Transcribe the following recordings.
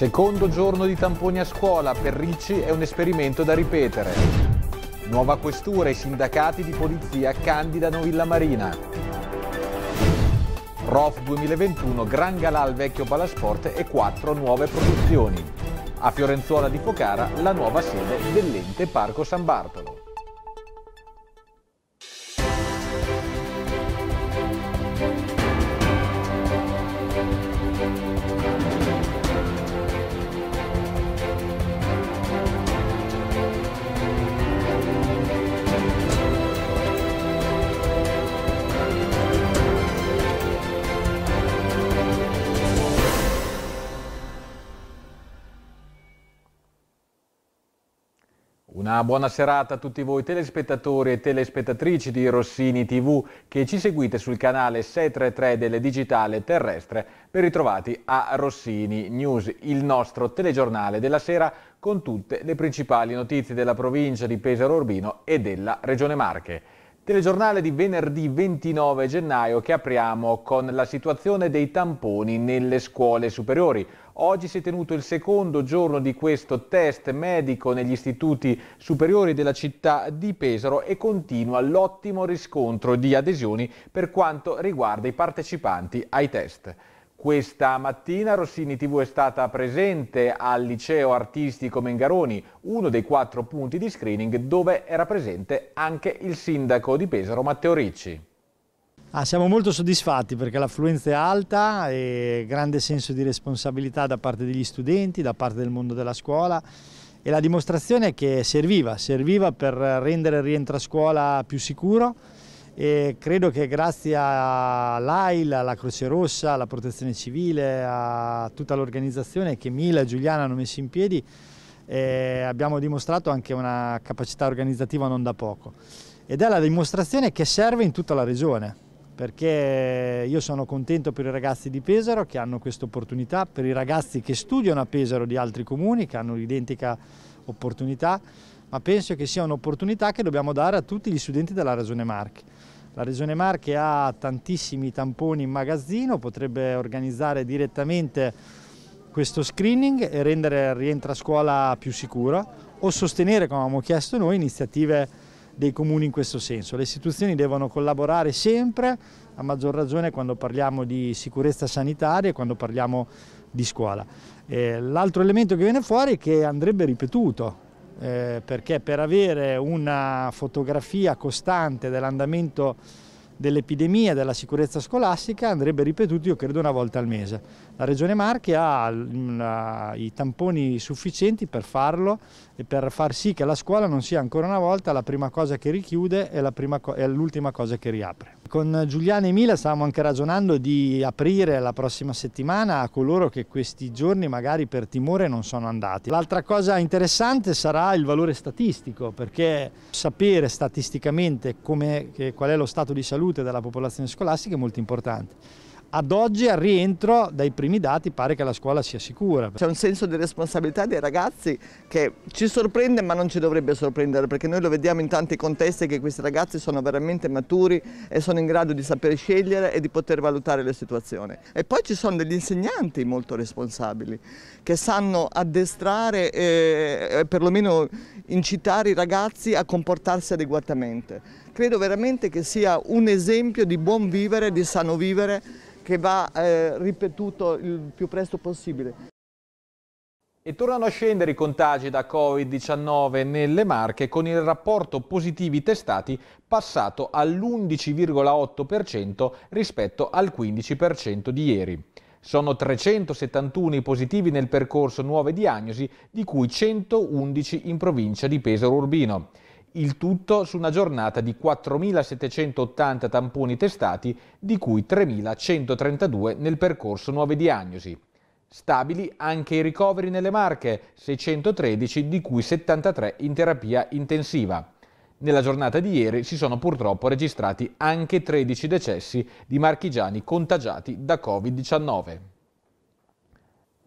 Secondo giorno di tamponi a scuola, per Ricci è un esperimento da ripetere. Nuova questura e sindacati di polizia candidano Villa Marina. ROF 2021, Gran Galà al vecchio Palasport e quattro nuove produzioni. A Fiorenzuola di Focara la nuova sede dell'ente Parco San Bartolo. Una buona serata a tutti voi telespettatori e telespettatrici di Rossini TV che ci seguite sul canale 633 del Digitale Terrestre ben ritrovati a Rossini News, il nostro telegiornale della sera con tutte le principali notizie della provincia di Pesaro Urbino e della Regione Marche. Telegiornale di venerdì 29 gennaio che apriamo con la situazione dei tamponi nelle scuole superiori. Oggi si è tenuto il secondo giorno di questo test medico negli istituti superiori della città di Pesaro e continua l'ottimo riscontro di adesioni per quanto riguarda i partecipanti ai test. Questa mattina Rossini TV è stata presente al liceo artistico Mengaroni, uno dei quattro punti di screening dove era presente anche il sindaco di Pesaro Matteo Ricci. Ah, siamo molto soddisfatti perché l'affluenza è alta e grande senso di responsabilità da parte degli studenti, da parte del mondo della scuola e la dimostrazione è che serviva, serviva per rendere il rientro a scuola più sicuro e credo che grazie all'AIL, alla Croce Rossa, alla Protezione Civile, a tutta l'organizzazione che Mila e Giuliana hanno messo in piedi eh, abbiamo dimostrato anche una capacità organizzativa non da poco ed è la dimostrazione che serve in tutta la regione perché io sono contento per i ragazzi di Pesaro che hanno questa opportunità, per i ragazzi che studiano a Pesaro di altri comuni che hanno l'identica opportunità ma penso che sia un'opportunità che dobbiamo dare a tutti gli studenti della Regione Marche. La Regione Marche ha tantissimi tamponi in magazzino, potrebbe organizzare direttamente questo screening e rendere il rientro a scuola più sicuro o sostenere, come abbiamo chiesto noi, iniziative dei comuni in questo senso. Le istituzioni devono collaborare sempre, a maggior ragione quando parliamo di sicurezza sanitaria e quando parliamo di scuola. Eh, l'altro elemento che viene fuori è che andrebbe ripetuto, eh, perché per avere una fotografia costante dell'andamento dell'epidemia e della sicurezza scolastica andrebbe ripetuto io credo una volta al mese. La Regione Marche mm, ha i tamponi sufficienti per farlo e per far sì che la scuola non sia ancora una volta la prima cosa che richiude e l'ultima co cosa che riapre. Con Giuliana e Mila stavamo anche ragionando di aprire la prossima settimana a coloro che questi giorni magari per timore non sono andati. L'altra cosa interessante sarà il valore statistico, perché sapere statisticamente come, qual è lo stato di salute della popolazione scolastica è molto importante. Ad oggi al rientro dai primi dati pare che la scuola sia sicura. C'è un senso di responsabilità dei ragazzi che ci sorprende ma non ci dovrebbe sorprendere perché noi lo vediamo in tanti contesti che questi ragazzi sono veramente maturi e sono in grado di sapere scegliere e di poter valutare le situazioni. E poi ci sono degli insegnanti molto responsabili che sanno addestrare e eh, eh, perlomeno incitare i ragazzi a comportarsi adeguatamente. Credo veramente che sia un esempio di buon vivere, di sano vivere che va eh, ripetuto il più presto possibile. E tornano a scendere i contagi da Covid-19 nelle Marche con il rapporto positivi testati passato all'11,8% rispetto al 15% di ieri. Sono 371 i positivi nel percorso nuove diagnosi, di cui 111 in provincia di Pesaro Urbino. Il tutto su una giornata di 4.780 tamponi testati, di cui 3.132 nel percorso nuove diagnosi. Stabili anche i ricoveri nelle Marche, 613 di cui 73 in terapia intensiva. Nella giornata di ieri si sono purtroppo registrati anche 13 decessi di marchigiani contagiati da Covid-19.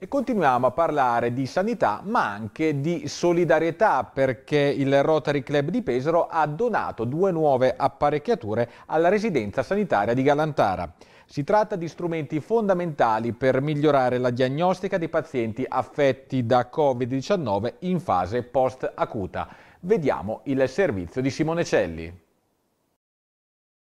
E continuiamo a parlare di sanità ma anche di solidarietà perché il Rotary Club di Pesaro ha donato due nuove apparecchiature alla residenza sanitaria di Galantara. Si tratta di strumenti fondamentali per migliorare la diagnostica dei pazienti affetti da Covid-19 in fase post-acuta. Vediamo il servizio di Simone Celli.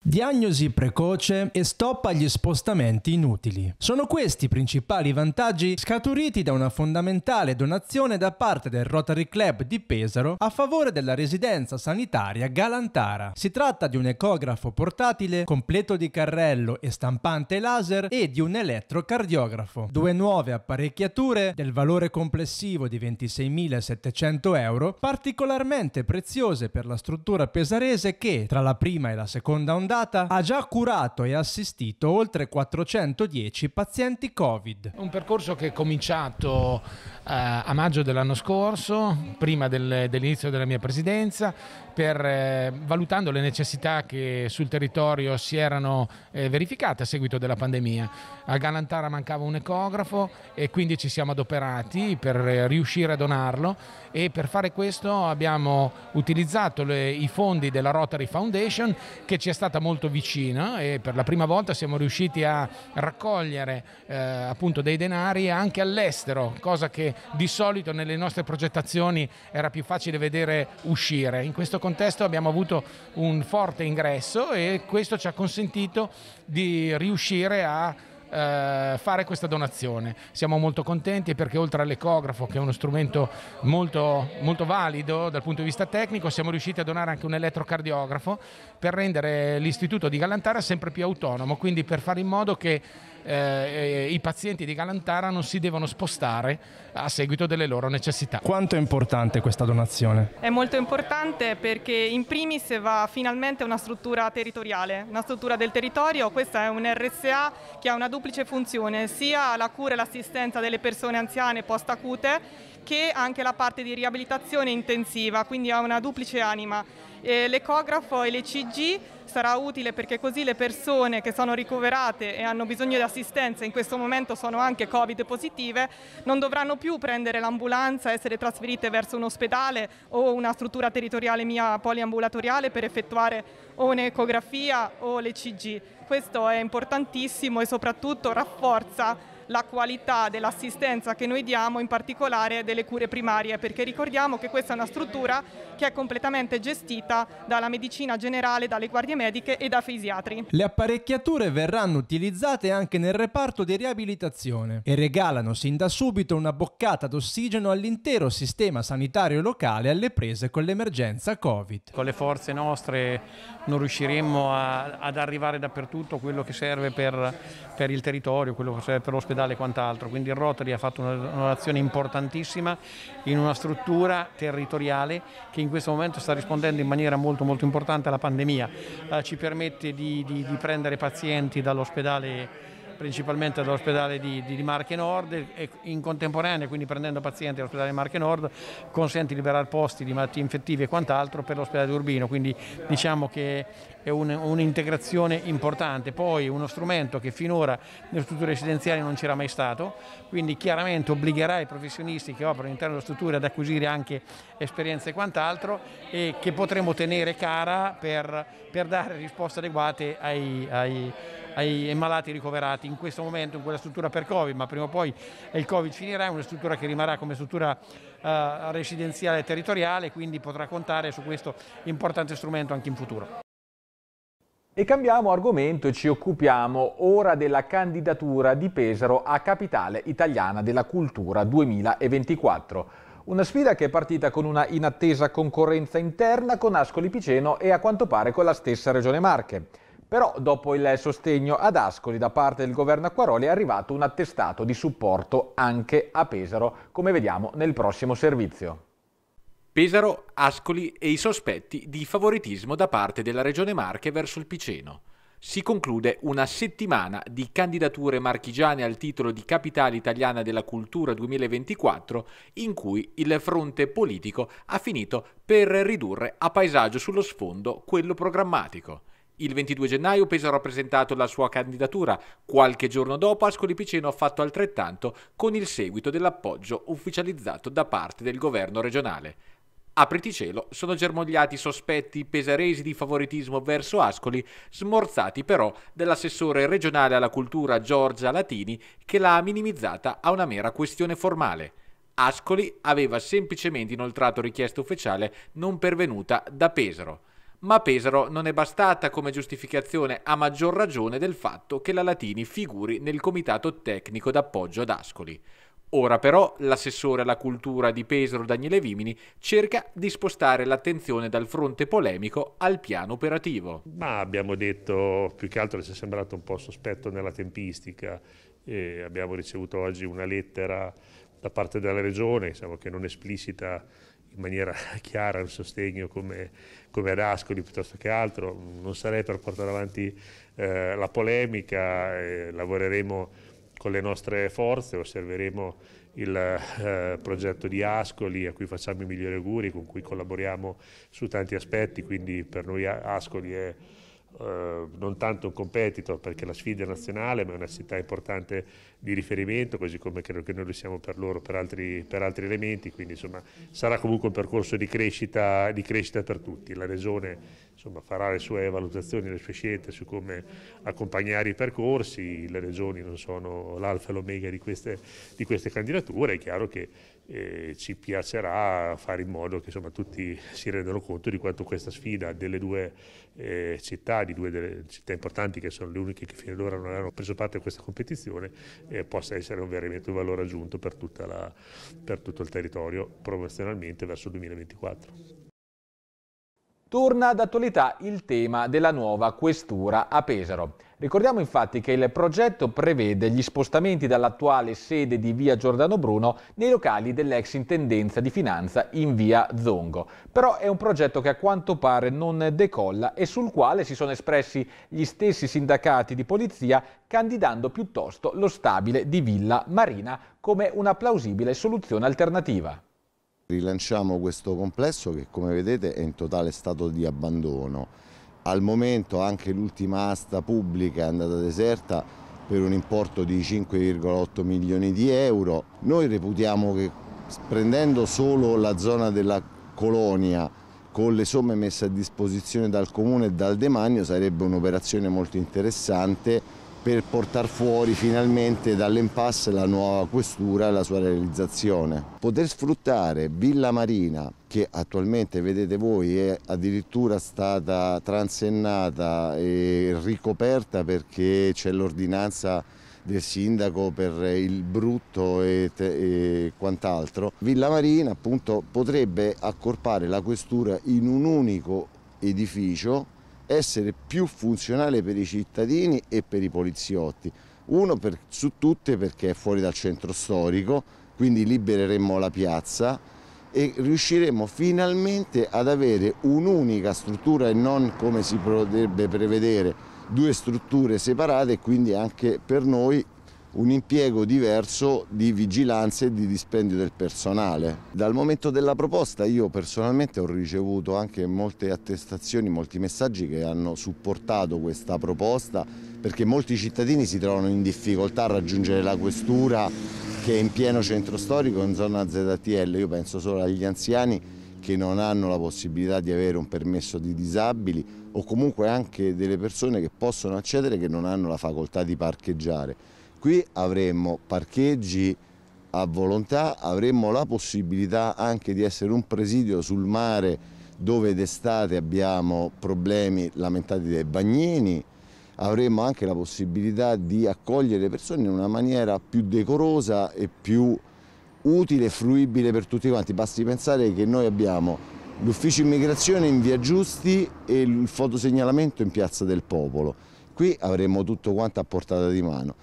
Diagnosi precoce e stop agli spostamenti inutili. Sono questi i principali vantaggi scaturiti da una fondamentale donazione da parte del Rotary Club di Pesaro a favore della residenza sanitaria Galantara. Si tratta di un ecografo portatile completo di carrello e stampante laser e di un elettrocardiografo. Due nuove apparecchiature del valore complessivo di 26.700 euro particolarmente preziose per la struttura pesarese che, tra la prima e la seconda ondata, andata ha già curato e assistito oltre 410 pazienti Covid. Un percorso che è cominciato eh, a maggio dell'anno scorso, prima del, dell'inizio della mia presidenza, per, eh, valutando le necessità che sul territorio si erano eh, verificate a seguito della pandemia. A Galantara mancava un ecografo e quindi ci siamo adoperati per eh, riuscire a donarlo e per fare questo abbiamo utilizzato le, i fondi della Rotary Foundation che ci è stata molto vicina e per la prima volta siamo riusciti a raccogliere eh, appunto dei denari anche all'estero, cosa che di solito nelle nostre progettazioni era più facile vedere uscire. In questo contesto abbiamo avuto un forte ingresso e questo ci ha consentito di riuscire a eh, fare questa donazione. Siamo molto contenti perché oltre all'ecografo, che è uno strumento molto, molto valido dal punto di vista tecnico, siamo riusciti a donare anche un elettrocardiografo per rendere l'istituto di Galantara sempre più autonomo, quindi per fare in modo che eh, eh, i pazienti di Galantara non si devono spostare a seguito delle loro necessità. Quanto è importante questa donazione? È molto importante perché in primis va finalmente una struttura territoriale, una struttura del territorio, questa è un RSA che ha una duplice funzione, sia la cura e l'assistenza delle persone anziane post acute che anche la parte di riabilitazione intensiva, quindi ha una duplice anima. Eh, l'ecografo e l'ECG sarà utile perché così le persone che sono ricoverate e hanno bisogno di assistenza, in questo momento sono anche Covid positive, non dovranno più prendere l'ambulanza, essere trasferite verso un ospedale o una struttura territoriale mia poliambulatoriale per effettuare o un'ecografia o l'ECG. Questo è importantissimo e soprattutto rafforza la qualità dell'assistenza che noi diamo, in particolare delle cure primarie, perché ricordiamo che questa è una struttura che è completamente gestita dalla medicina generale, dalle guardie mediche e da fisiatri. Le apparecchiature verranno utilizzate anche nel reparto di riabilitazione e regalano sin da subito una boccata d'ossigeno all'intero sistema sanitario locale alle prese con l'emergenza Covid. Con le forze nostre non riusciremmo a, ad arrivare dappertutto quello che serve per, per il territorio, quello che serve per l'ospedale stradale e quant'altro, quindi il Rotary ha fatto un'azione importantissima in una struttura territoriale che in questo momento sta rispondendo in maniera molto molto importante alla pandemia, eh, ci permette di, di, di prendere pazienti dall'ospedale principalmente all'ospedale di, di, Marche Nord e in contemporanea, quindi prendendo pazienti dall'ospedale di Marche Nord, consente di liberare posti di malattie infettive e quant'altro per l'ospedale di Urbino, quindi diciamo che è un'integrazione importante. Poi uno strumento che finora nelle strutture residenziali non c'era mai stato, quindi chiaramente obbligherà i professionisti che operano all'interno della struttura ad acquisire anche esperienze e quant'altro e che potremo tenere cara per, per dare risposte adeguate ai, ai ai, ai, malati ricoverati in questo momento in quella struttura per Covid, ma prima o poi il Covid finirà, è una struttura che rimarrà come struttura eh, residenziale e territoriale, quindi potrà contare su questo importante strumento anche in futuro. E cambiamo argomento e ci occupiamo ora della candidatura di Pesaro a Capitale Italiana della Cultura 2024. Una sfida che è partita con una inattesa concorrenza interna con Ascoli Piceno e a quanto pare con la stessa Regione Marche. Però dopo il sostegno ad Ascoli da parte del governo Acquaroli è arrivato un attestato di supporto anche a Pesaro, come vediamo nel prossimo servizio. Pesaro, Ascoli e i sospetti di favoritismo da parte della Regione Marche verso il Piceno. Si conclude una settimana di candidature marchigiane al titolo di Capitale Italiana della Cultura 2024, in cui il fronte politico ha finito per ridurre a paesaggio sullo sfondo quello programmatico. Il 22 gennaio Pesaro ha presentato la sua candidatura, qualche giorno dopo Ascoli Piceno ha fatto altrettanto con il seguito dell'appoggio ufficializzato da parte del governo regionale. A Preticello sono germogliati sospetti pesaresi di favoritismo verso Ascoli, smorzati però dall'assessore regionale alla cultura Giorgia Latini che l'ha minimizzata a una mera questione formale. Ascoli aveva semplicemente inoltrato richiesta ufficiale non pervenuta da Pesaro ma Pesaro non è bastata come giustificazione a maggior ragione del fatto che la Latini figuri nel comitato tecnico d'appoggio ad Ascoli. Ora però l'assessore alla cultura di Pesaro Daniele Vimini cerca di spostare l'attenzione dal fronte polemico al piano operativo. Ma abbiamo detto, più che altro ci è sembrato un po' sospetto nella tempistica, e abbiamo ricevuto oggi una lettera da parte della Regione, diciamo che non esplicita in maniera chiara un sostegno come, come ad Ascoli piuttosto che altro, non sarei per portare avanti eh, la polemica, eh, lavoreremo con le nostre forze, osserveremo il eh, progetto di Ascoli a cui facciamo i migliori auguri, con cui collaboriamo su tanti aspetti, quindi per noi Ascoli è eh, non tanto un competitor perché la sfida è nazionale ma è una città importante di riferimento, così come credo che noi lo siamo per loro per altri, per altri elementi, quindi insomma, sarà comunque un percorso di crescita, di crescita per tutti. La Regione insomma, farà le sue valutazioni, le sue scelte su come accompagnare i percorsi, le Regioni non sono l'alfa e l'omega di queste, di queste candidature, è chiaro che eh, ci piacerà fare in modo che insomma, tutti si rendano conto di quanto questa sfida delle due eh, città, di due delle città importanti che sono le uniche che fino ad ora non hanno preso parte a questa competizione, eh, possa essere un veramente un valore aggiunto per, la, per tutto il territorio promozionalmente verso il 2024. Torna ad attualità il tema della nuova questura a Pesaro. Ricordiamo infatti che il progetto prevede gli spostamenti dall'attuale sede di via Giordano Bruno nei locali dell'ex Intendenza di Finanza in via Zongo. Però è un progetto che a quanto pare non decolla e sul quale si sono espressi gli stessi sindacati di polizia candidando piuttosto lo stabile di Villa Marina come una plausibile soluzione alternativa. Rilanciamo questo complesso che come vedete è in totale stato di abbandono al momento anche l'ultima asta pubblica è andata deserta per un importo di 5,8 milioni di euro. Noi reputiamo che prendendo solo la zona della colonia con le somme messe a disposizione dal comune e dal demanio sarebbe un'operazione molto interessante per portare fuori finalmente dall'impasse la nuova questura e la sua realizzazione. Poter sfruttare Villa Marina, che attualmente vedete voi è addirittura stata transennata e ricoperta perché c'è l'ordinanza del sindaco per il brutto e, e quant'altro, Villa Marina appunto potrebbe accorpare la questura in un unico edificio essere più funzionale per i cittadini e per i poliziotti. Uno per, su tutte perché è fuori dal centro storico, quindi libereremmo la piazza e riusciremo finalmente ad avere un'unica struttura e non come si potrebbe prevedere due strutture separate e quindi anche per noi un impiego diverso di vigilanza e di dispendio del personale. Dal momento della proposta io personalmente ho ricevuto anche molte attestazioni, molti messaggi che hanno supportato questa proposta perché molti cittadini si trovano in difficoltà a raggiungere la questura che è in pieno centro storico in zona ZTL, io penso solo agli anziani che non hanno la possibilità di avere un permesso di disabili o comunque anche delle persone che possono accedere che non hanno la facoltà di parcheggiare. Qui avremmo parcheggi a volontà, avremmo la possibilità anche di essere un presidio sul mare dove d'estate abbiamo problemi lamentati dai bagnini, avremmo anche la possibilità di accogliere le persone in una maniera più decorosa e più utile e fruibile per tutti quanti. Basti pensare che noi abbiamo l'ufficio immigrazione in via Giusti e il fotosegnalamento in piazza del Popolo. Qui avremmo tutto quanto a portata di mano.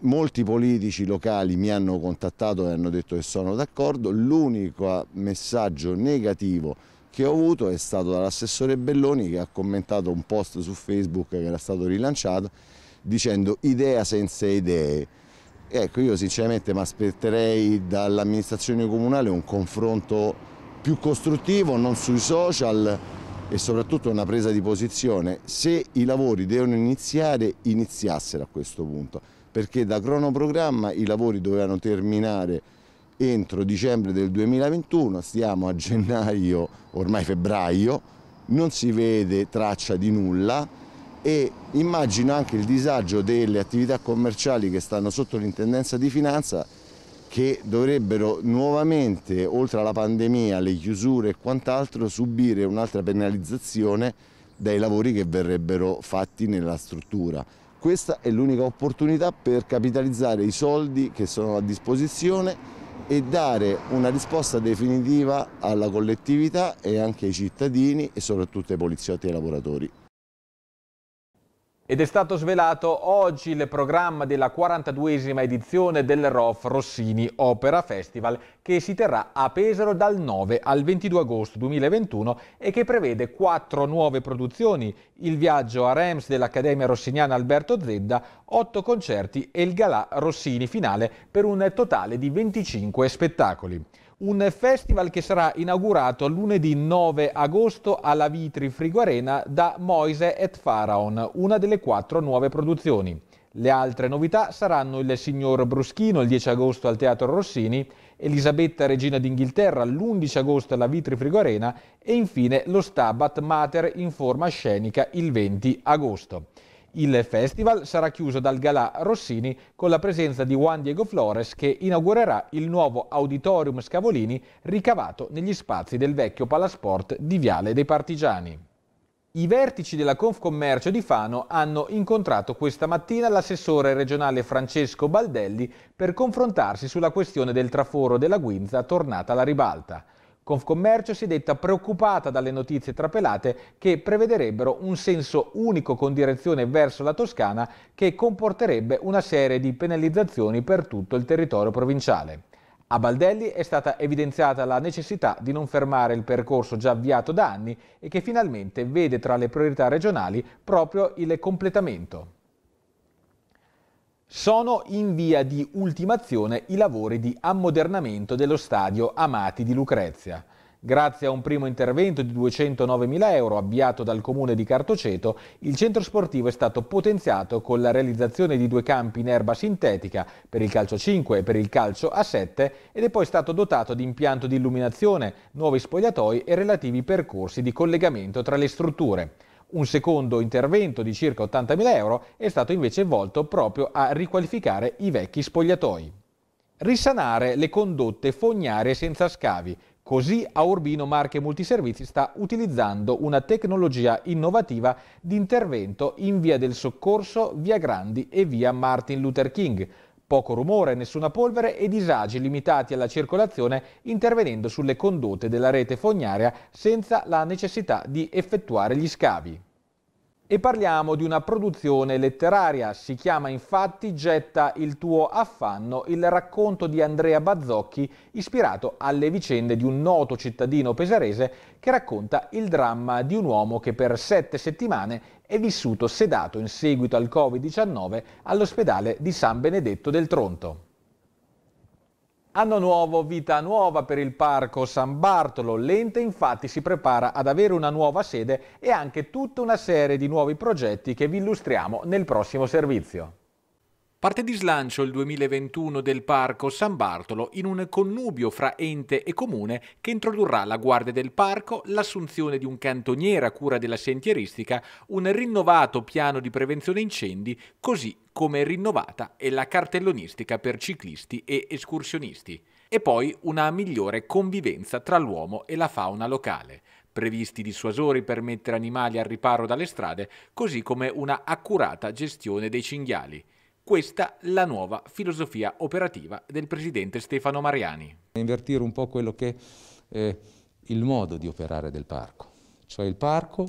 Molti politici locali mi hanno contattato e hanno detto che sono d'accordo, l'unico messaggio negativo che ho avuto è stato dall'assessore Belloni che ha commentato un post su Facebook che era stato rilanciato dicendo idea senza idee. Ecco, io sinceramente mi aspetterei dall'amministrazione comunale un confronto più costruttivo, non sui social e soprattutto una presa di posizione se i lavori devono iniziare, iniziassero a questo punto perché da cronoprogramma i lavori dovevano terminare entro dicembre del 2021, stiamo a gennaio, ormai febbraio, non si vede traccia di nulla e immagino anche il disagio delle attività commerciali che stanno sotto l'intendenza di finanza che dovrebbero nuovamente, oltre alla pandemia, le chiusure e quant'altro, subire un'altra penalizzazione dai lavori che verrebbero fatti nella struttura. Questa è l'unica opportunità per capitalizzare i soldi che sono a disposizione e dare una risposta definitiva alla collettività e anche ai cittadini e soprattutto ai poliziotti e ai lavoratori ed è stato svelato oggi il programma della 42esima edizione del ROF Rossini Opera Festival che si terrà a Pesaro dal 9 al 22 agosto 2021 e che prevede quattro nuove produzioni, il viaggio a Rems dell'Accademia Rossiniana Alberto Zedda, otto concerti e il galà Rossini finale per un totale di 25 spettacoli un festival che sarà inaugurato lunedì 9 agosto alla Vitri Frigo da Moise et Pharaon, una delle quattro nuove produzioni. Le altre novità saranno il signor Bruschino il 10 agosto al Teatro Rossini, Elisabetta Regina d'Inghilterra l'11 agosto alla Vitri Frigorena e infine lo Stabat Mater in forma scenica il 20 agosto. Il festival sarà chiuso dal Galà Rossini con la presenza di Juan Diego Flores che inaugurerà il nuovo Auditorium Scavolini ricavato negli spazi del vecchio Palasport di Viale dei Partigiani. I vertici della Confcommercio di Fano hanno incontrato questa mattina l'assessore regionale Francesco Baldelli per confrontarsi sulla questione del traforo della Guinza tornata alla ribalta. Confcommercio si è detta preoccupata dalle notizie trapelate che prevederebbero un senso unico con direzione verso la Toscana che comporterebbe una serie di penalizzazioni per tutto il territorio provinciale. A Baldelli è stata evidenziata la necessità di non fermare il percorso già avviato da anni e che finalmente vede tra le priorità regionali proprio il completamento. Sono in via di ultimazione i lavori di ammodernamento dello stadio Amati di Lucrezia. Grazie a un primo intervento di 209.000 euro avviato dal comune di Cartoceto, il centro sportivo è stato potenziato con la realizzazione di due campi in erba sintetica per il calcio 5 e per il calcio a 7 ed è poi stato dotato di impianto di illuminazione, nuovi spogliatoi e relativi percorsi di collegamento tra le strutture. Un secondo intervento di circa 80.000 euro è stato invece volto proprio a riqualificare i vecchi spogliatoi. Risanare le condotte fognarie senza scavi, Così a Urbino Marche Multiservizi sta utilizzando una tecnologia innovativa di intervento in via del Soccorso, via Grandi e via Martin Luther King. Poco rumore, nessuna polvere e disagi limitati alla circolazione intervenendo sulle condotte della rete fognaria senza la necessità di effettuare gli scavi. E parliamo di una produzione letteraria, si chiama infatti Getta il tuo affanno, il racconto di Andrea Bazzocchi ispirato alle vicende di un noto cittadino pesarese che racconta il dramma di un uomo che per sette settimane è vissuto sedato in seguito al Covid-19 all'ospedale di San Benedetto del Tronto. Anno nuovo, vita nuova per il Parco San Bartolo. L'ente infatti si prepara ad avere una nuova sede e anche tutta una serie di nuovi progetti che vi illustriamo nel prossimo servizio. Parte di slancio il 2021 del Parco San Bartolo in un connubio fra ente e comune che introdurrà la guardia del parco, l'assunzione di un cantoniere a cura della sentieristica, un rinnovato piano di prevenzione incendi, così come rinnovata è la cartellonistica per ciclisti e escursionisti. E poi una migliore convivenza tra l'uomo e la fauna locale previsti dissuasori per mettere animali al riparo dalle strade, così come una accurata gestione dei cinghiali. Questa la nuova filosofia operativa del presidente Stefano Mariani. Invertire un po' quello che è il modo di operare del parco, cioè il parco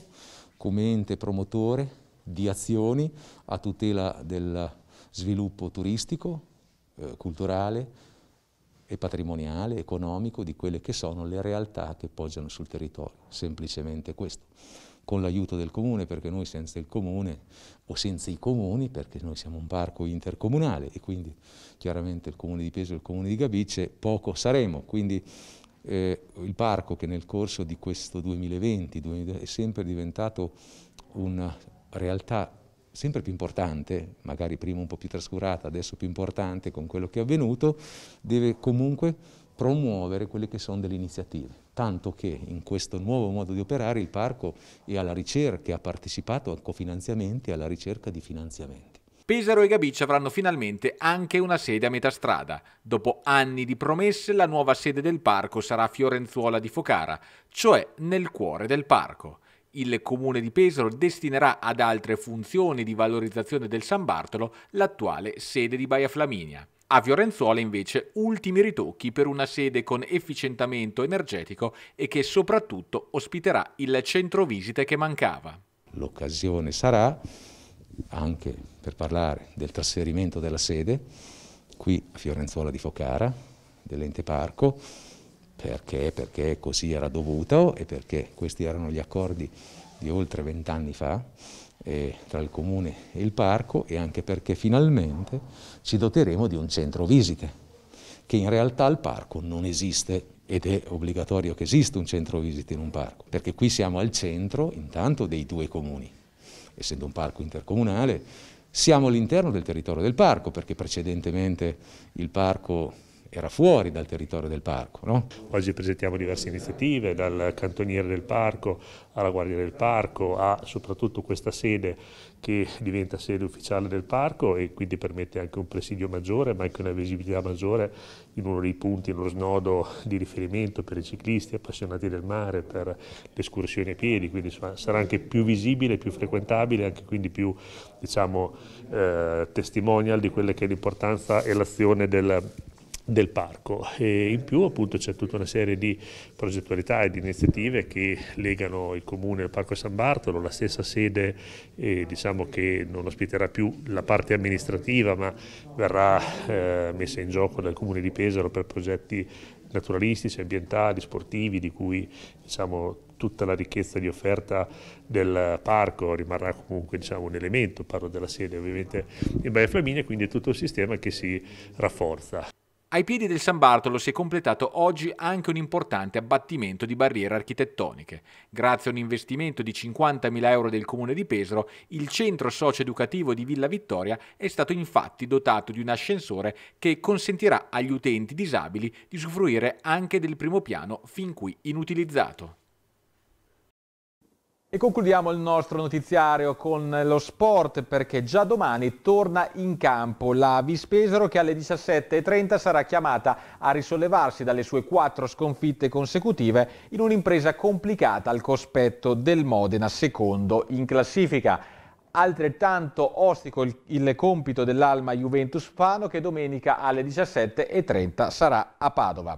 come ente promotore di azioni a tutela del sviluppo turistico, eh, culturale e patrimoniale, economico di quelle che sono le realtà che poggiano sul territorio, semplicemente questo con l'aiuto del comune, perché noi senza il comune o senza i comuni, perché noi siamo un parco intercomunale e quindi chiaramente il comune di Peso e il comune di Gabice poco saremo. Quindi eh, il parco che nel corso di questo 2020 è sempre diventato una realtà sempre più importante, magari prima un po' più trascurata, adesso più importante con quello che è avvenuto, deve comunque promuovere quelle che sono delle iniziative, tanto che in questo nuovo modo di operare il parco è alla ricerca e ha partecipato a cofinanziamenti e alla ricerca di finanziamenti. Pesaro e Gabice avranno finalmente anche una sede a metà strada. Dopo anni di promesse, la nuova sede del parco sarà a Fiorenzuola di Focara, cioè nel cuore del parco. Il comune di Pesaro destinerà ad altre funzioni di valorizzazione del San Bartolo l'attuale sede di Baia Flaminia. A Fiorenzuola invece ultimi ritocchi per una sede con efficientamento energetico e che soprattutto ospiterà il centro visite che mancava. L'occasione sarà anche per parlare del trasferimento della sede qui a Fiorenzuola di Focara dell'ente parco perché? perché così era dovuto e perché questi erano gli accordi di oltre vent'anni fa eh, tra il comune e il parco e anche perché finalmente ci doteremo di un centro visite, che in realtà al parco non esiste ed è obbligatorio che esista un centro visite in un parco, perché qui siamo al centro intanto dei due comuni, essendo un parco intercomunale, siamo all'interno del territorio del parco, perché precedentemente il parco era fuori dal territorio del parco. No? Oggi presentiamo diverse iniziative, dal cantoniere del parco alla guardia del parco, a soprattutto questa sede che diventa sede ufficiale del parco e quindi permette anche un presidio maggiore, ma anche una visibilità maggiore in uno dei punti, in uno snodo di riferimento per i ciclisti appassionati del mare, per le escursioni a piedi, quindi insomma, sarà anche più visibile, più frequentabile, anche quindi più diciamo, eh, testimonial di quella che è l'importanza e l'azione del parco del parco e in più appunto c'è tutta una serie di progettualità e di iniziative che legano il comune al parco San Bartolo, la stessa sede eh, diciamo che non ospiterà più la parte amministrativa ma verrà eh, messa in gioco dal comune di Pesaro per progetti naturalistici, ambientali, sportivi di cui diciamo, tutta la ricchezza di offerta del parco rimarrà comunque diciamo, un elemento, parlo della sede ovviamente di Baia Flaminia, quindi è tutto un sistema che si rafforza. Ai piedi del San Bartolo si è completato oggi anche un importante abbattimento di barriere architettoniche. Grazie a un investimento di 50.000 euro del comune di Pesaro, il centro socio-educativo di Villa Vittoria è stato infatti dotato di un ascensore che consentirà agli utenti disabili di usufruire anche del primo piano fin qui inutilizzato. E concludiamo il nostro notiziario con lo sport perché già domani torna in campo la Vispesaro che alle 17.30 sarà chiamata a risollevarsi dalle sue quattro sconfitte consecutive in un'impresa complicata al cospetto del Modena secondo in classifica. Altrettanto ostico il, il compito dell'Alma Juventus Fano che domenica alle 17.30 sarà a Padova.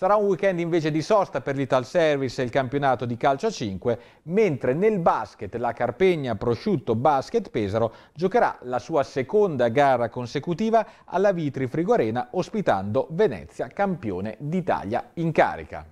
Sarà un weekend invece di sosta per l'Ital Service e il campionato di calcio a 5, mentre nel basket la Carpegna Prosciutto Basket Pesaro giocherà la sua seconda gara consecutiva alla Vitri Frigorena ospitando Venezia campione d'Italia in carica.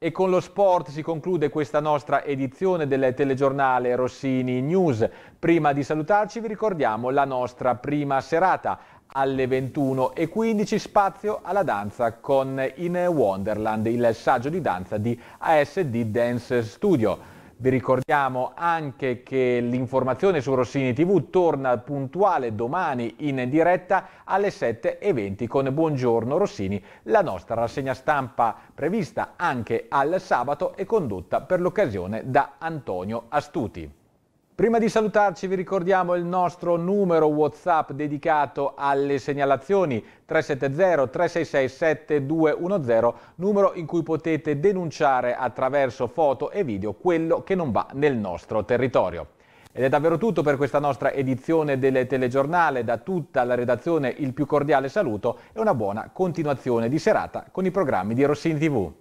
E con lo sport si conclude questa nostra edizione del telegiornale Rossini News. Prima di salutarci vi ricordiamo la nostra prima serata alle 21.15 spazio alla danza con In Wonderland, il saggio di danza di ASD Dance Studio. Vi ricordiamo anche che l'informazione su Rossini TV torna puntuale domani in diretta alle 7.20 con Buongiorno Rossini, la nostra rassegna stampa prevista anche al sabato e condotta per l'occasione da Antonio Astuti. Prima di salutarci vi ricordiamo il nostro numero WhatsApp dedicato alle segnalazioni 370-366-7210, numero in cui potete denunciare attraverso foto e video quello che non va nel nostro territorio. Ed è davvero tutto per questa nostra edizione del telegiornale. Da tutta la redazione il più cordiale saluto e una buona continuazione di serata con i programmi di Rossin TV.